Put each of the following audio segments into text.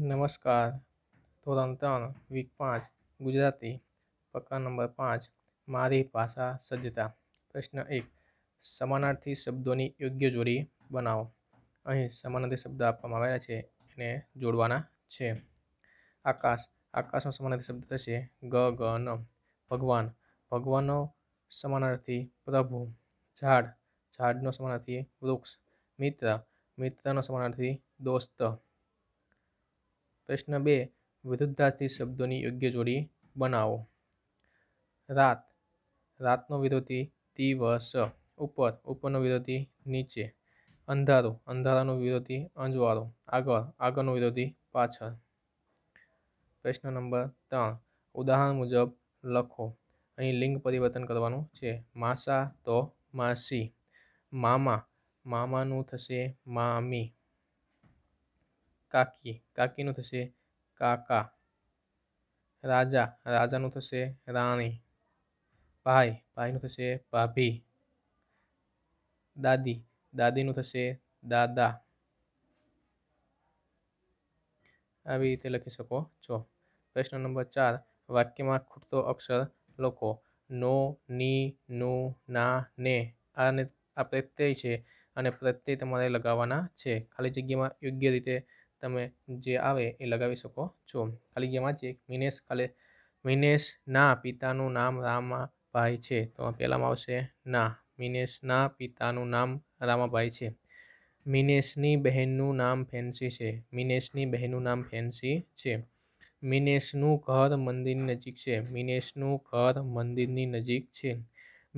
નમસ્કાર ધોરણ ત્રણ વીક પાંચ ગુજરાતી પ્રકરણ નંબર પાંચ મારી ભાષા સજ્જતા પ્રશ્ન એક સમાનાર્થી શબ્દોની યોગ્ય જોડી બનાવો અહીં સમાનાર્થી શબ્દ આપવામાં આવેલા છે એને જોડવાના છે આકાશ આકાશનો સમાનાર્થી શબ્દ થશે ગ ગ ન ભગવાન ભગવાનનો સમાનાર્થી પ્રભુ ઝાડ ઝાડનો સમાનાર્થી વૃક્ષ મિત્ર મિત્રનો સમાનાર્થી દોસ્ત પ્રશ્ન બે વિરુદ્ધાર્થી શબ્દોની યોગ્ય જોડી બનાવો રાત રાતનો વિરોધી દિવસ ઉપર ઉપરનો વિરોધી નીચે અંધારો અંધારાનો વિરોધી અંજવાળો આગળ આગળનો વિરોધી પાછળ પ્રશ્ન નંબર ત્રણ ઉદાહરણ મુજબ લખો અહીં લિંગ પરિવર્તન કરવાનું છે માસા તો માસી મામા મામાનું થશે મામી કાકી કાકીનું થશે કાકા રાજા રાજાનું થશે રાણી ભાઈ ભાઈનું થશે ભાભી દાદી દાદીનું થશે દાદા આવી રીતે લખી શકો છો પ્રશ્ન નંબર ચાર વાક્યમાં ખૂટતો અક્ષર લખો નો ની નો ના ને આને આ પ્રત્યય છે અને પ્રત્યય તમારે લગાવવાના છે ખાલી જગ્યામાં યોગ્ય રીતે તમે જે આવે એ લગાવી શકો છો ખાલી ગયા વાંચીએ મિનેશ ખાલી મિનેશના પિતાનું નામ રામાભાઈ છે તો પહેલામાં આવશે ના મિનેશના પિતાનું નામ રામાભાઈ છે મિનેશની બહેનનું નામ ફેન્સી છે મિનેશની બહેનનું નામ ફેન્સી છે મિનેશનું ઘર મંદિરની નજીક છે મિનેશનું ઘર મંદિરની નજીક છે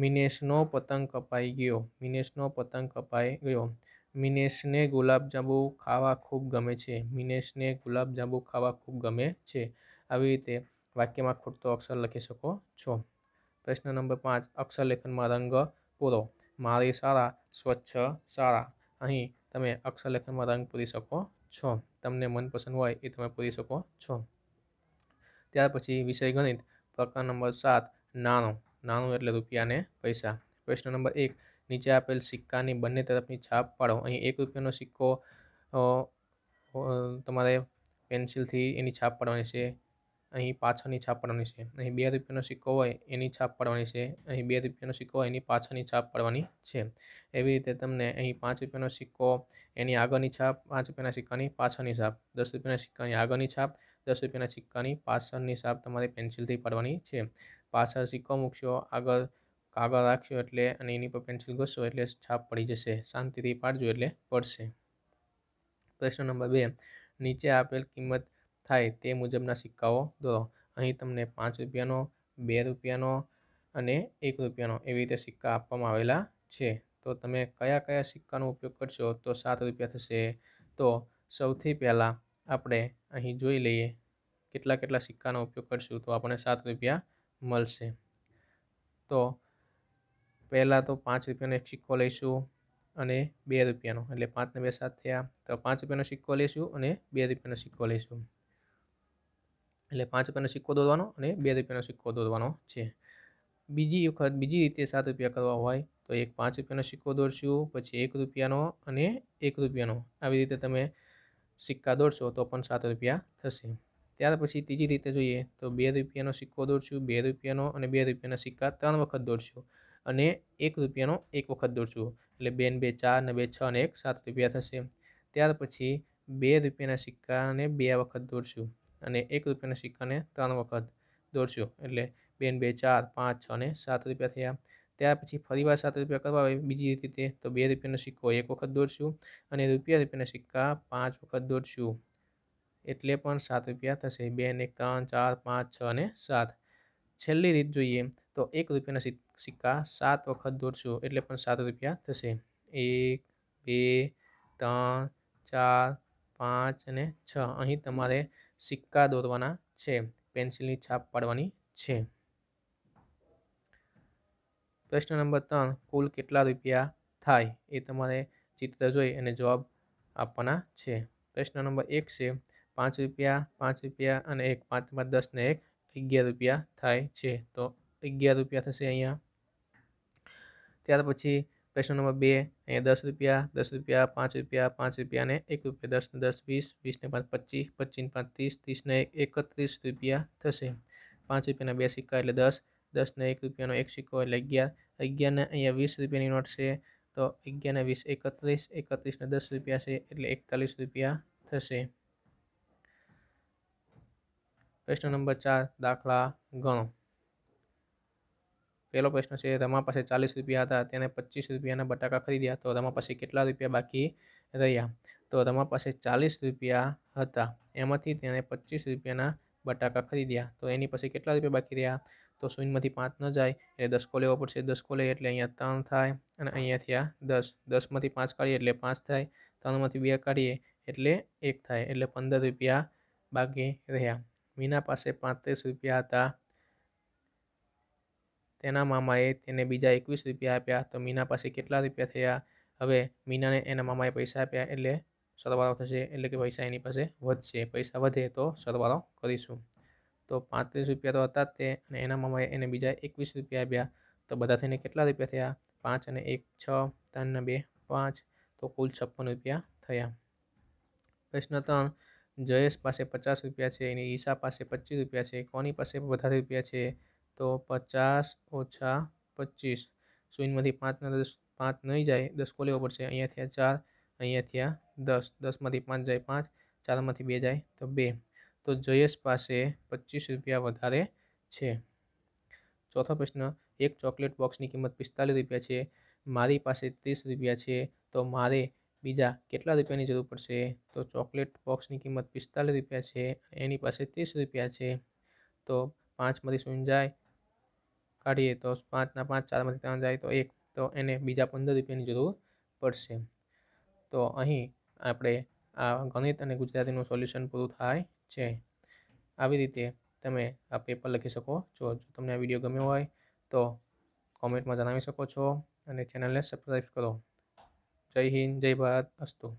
મિનેશનો પતંગ કપાઈ ગયો મિનેશનો પતંગ કપાઈ ગયો મિનેશને ગુલાબજાંબુ ખાવા ખૂબ ગમે છે મિનેશને ગુલાબજાંબુ ખાવા ખૂબ ગમે છે આવી રીતે વાક્યમાં ખૂટતો અક્ષર લખી શકો છો પ્રશ્ન નંબર પાંચ અક્ષરલેખનમાં રંગ પૂરો મારી સારા સ્વચ્છ સારા અહીં તમે અક્ષરલેખનમાં રંગ પૂરી શકો છો તમને મનપસંદ હોય એ તમે પૂરી શકો છો ત્યાર પછી વિષય ગણિત પ્રકાર નંબર સાત નાણું નાણું એટલે રૂપિયા અને પૈસા પ્રશ્ન નંબર એક નીચે આપેલ સિક્કાની બંને તરફની છાપ પાડો અહીં એક રૂપિયાનો સિક્કો તમારે પેન્સિલથી એની છાપ પાડવાની છે અહીં પાછળની છાપ પાડવાની છે અહીં બે રૂપિયાનો સિક્કો હોય એની છાપ પાડવાની છે અહીં બે રૂપિયાનો સિક્કો હોય એની પાછળની છાપ પાડવાની છે એવી રીતે તમને અહીં પાંચ રૂપિયાનો સિક્કો એની આગળની છાપ પાંચ રૂપિયાના સિક્કાની પાછળની છાપ દસ રૂપિયાના સિક્કાની આગળની છાપ દસ રૂપિયાના સિક્કાની પાછળની છાપ તમારે પેન્સિલથી પાડવાની છે પાછળ સિક્કો મૂકશો આગળ કાગળ રાખશો એટલે અને એની પર પેન્સિલ ઘસશો એટલે છાપ પડી જશે શાંતિથી પાડજો એટલે પડશે પ્રશ્ન નંબર બે નીચે આપેલ કિંમત થાય તે મુજબના સિક્કાઓ દોરો અહીં તમને પાંચ રૂપિયાનો બે રૂપિયાનો અને એક રૂપિયાનો એવી રીતે સિક્કા આપવામાં આવેલા છે તો તમે કયા કયા સિક્કાનો ઉપયોગ કરશો તો સાત રૂપિયા થશે તો સૌથી પહેલાં આપણે અહીં જોઈ લઈએ કેટલા કેટલા સિક્કાનો ઉપયોગ કરશું તો આપણને સાત રૂપિયા મળશે તો પહેલાં તો પાંચ રૂપિયાનો એક સિક્કો લઈશું અને બે રૂપિયાનો એટલે પાંચને બે સાત થયા તો પાંચ રૂપિયાનો સિક્કો લઈશું અને બે રૂપિયાનો સિક્કો લઈશું એટલે પાંચ રૂપિયાનો સિક્કો દોરવાનો અને બે રૂપિયાનો સિક્કો દોરવાનો છે બીજી વખત બીજી રીતે સાત રૂપિયા કરવા હોય તો એક પાંચ રૂપિયાનો સિક્કો દોરશું પછી એક રૂપિયાનો અને એક રૂપિયાનો આવી રીતે તમે સિક્કા દોરશો તો પણ સાત રૂપિયા થશે ત્યાર પછી ત્રીજી રીતે જોઈએ તો બે રૂપિયાનો સિક્કો દોરશું બે રૂપિયાનો અને બે રૂપિયાના સિક્કા ત્રણ વખત દોરશું અને એક રૂપિયાનો એક વખત દોડશું એટલે બે ને બે ચાર ને બે છ અને એક સાત રૂપિયા થશે ત્યાર પછી બે રૂપિયાના સિક્કાને બે વખત દોડશું અને એક રૂપિયાના સિક્કાને ત્રણ વખત દોરશું એટલે બે ને બે ચાર પાંચ છ ને સાત રૂપિયા થયા ત્યાર પછી ફરીવાર સાત રૂપિયા કરવા આવે બીજી રીતે તો બે રૂપિયાનો સિક્કો એક વખત દોડશું અને રૂપિયા રૂપિયાના સિક્કા પાંચ વખત દોરશું એટલે પણ સાત રૂપિયા થશે બે ને ત્રણ ચાર પાંચ છ અને સાત છેલ્લી રીત જોઈએ તો એક રૂપિયાના સિક્કા સાત વખત દોરશો એટલે પણ સાત રૂપિયા થશે એક બે ત્રણ ચાર પાંચ અને છ અહીં તમારે સિક્કા દોરવાના છે પેન્સિલની છાપ પાડવાની છે પ્રશ્ન નંબર ત્રણ કુલ કેટલા રૂપિયા થાય એ તમારે ચિત્ર જોઈ અને જવાબ આપવાના છે પ્રશ્ન નંબર એક છે પાંચ રૂપિયા પાંચ રૂપિયા અને એક પાંચમાં દસ ને એક અગિયાર રૂપિયા થાય છે તો 11 રૂપિયા થશે અહીંયા ત્યાર પછી પ્રશ્ન નંબર 2 અહીંયા 10 રૂપિયા 10 રૂપિયા 5 રૂપિયા 5 રૂપિયા ને 1 રૂપિયા 10 ને 10 20 20 ને 5 25 25 ને 5 30 30 ને 31 રૂપિયા થશે 5 રૂપિયા ના બે સિક્કા એટલે 10 10 ને 1 રૂપિયા નો એક સિક્કો એટલે 11 ને અહીંયા 20 રૂપિયા ની નોટ છે તો 11 ને 20 31 31 ને 10 રૂપિયા છે એટલે 41 રૂપિયા થશે પ્રશ્ન નંબર 4 દાખલા ગણો પહેલો પ્રશ્ન છે તમારા પાસે ચાલીસ રૂપિયા હતા તેને પચીસ રૂપિયાના બટાકા ખરીદ્યા તો તમારા પાસે કેટલા રૂપિયા બાકી રહ્યા તો તમારા પાસે ચાલીસ રૂપિયા હતા એમાંથી તેણે પચીસ રૂપિયાના બટાકા ખરીદ્યા તો એની પાસે કેટલા રૂપિયા બાકી રહ્યા તો શૂન્યમાંથી પાંચ ન જાય એટલે દસકો લેવો પડશે દસકો લઈએ એટલે અહીંયા ત્રણ થાય અને અહીંયાથી આ દસ દસમાંથી પાંચ કાઢીએ એટલે પાંચ થાય ત્રણમાંથી બે કાઢીએ એટલે એક થાય એટલે પંદર રૂપિયા બાકી રહ્યા મીના પાસે પાંત્રીસ રૂપિયા હતા તેના મામાએ તેને બીજા એકવીસ રૂપિયા આપ્યા તો મીના પાસે કેટલા રૂપિયા થયા હવે મીનાને એના મામાએ પૈસા આપ્યા એટલે સરવાળો થશે એટલે કે પૈસા એની પાસે વધશે પૈસા વધે તો સરવાળો કરીશું તો પાંત્રીસ રૂપિયા તો હતા તે અને એના મામાએ એને બીજા એકવીસ રૂપિયા આપ્યા તો બધા થઈને કેટલા રૂપિયા થયા પાંચ અને એક છ ત્રણ બે પાંચ તો કુલ છપ્પન રૂપિયા થયા પ્રશ્ન ત્રણ જયેશ પાસે પચાસ રૂપિયા છે એની ઈશા પાસે પચીસ રૂપિયા છે કોની પાસે વધારે રૂપિયા છે તો 50 - 25 શૂન્યમાંથી 5 ના 5 નહીં જાય 10 કો લેવો પડશે અહીંયા થિયા 4 અહીંયા થિયા 10 10 માંથી 5 જાય 5 4 માંથી 2 જાય તો 2 તો જયેશ પાસે ₹25 વધારે છે ચોથો પ્રશ્ન એક ચોકલેટ બોક્સની કિંમત ₹45 છે મારી પાસે ₹30 છે તો મારે બીજા કેટલા રૂપિયાની જરૂર પડશે તો ચોકલેટ બોક્સની કિંમત ₹45 છે એની પાસે ₹30 છે તો 5 માંથી 0 જાય કાઢીએ તો પાંચના પાંચ ચારમાંથી ત્રણ જાય તો એક તો એને બીજા પંદર રૂપિયાની જરૂર પડશે તો અહીં આપણે આ ગણિત અને ગુજરાતીનું સોલ્યુશન પૂરું થાય છે આવી રીતે તમે આ પેપર લખી શકો છો જો તમને આ વિડીયો ગમ્યો હોય તો કોમેન્ટમાં જણાવી શકો છો અને ચેનલને સબસ્ક્રાઈબ કરો જય હિન્દ જય ભારત અસ્તુ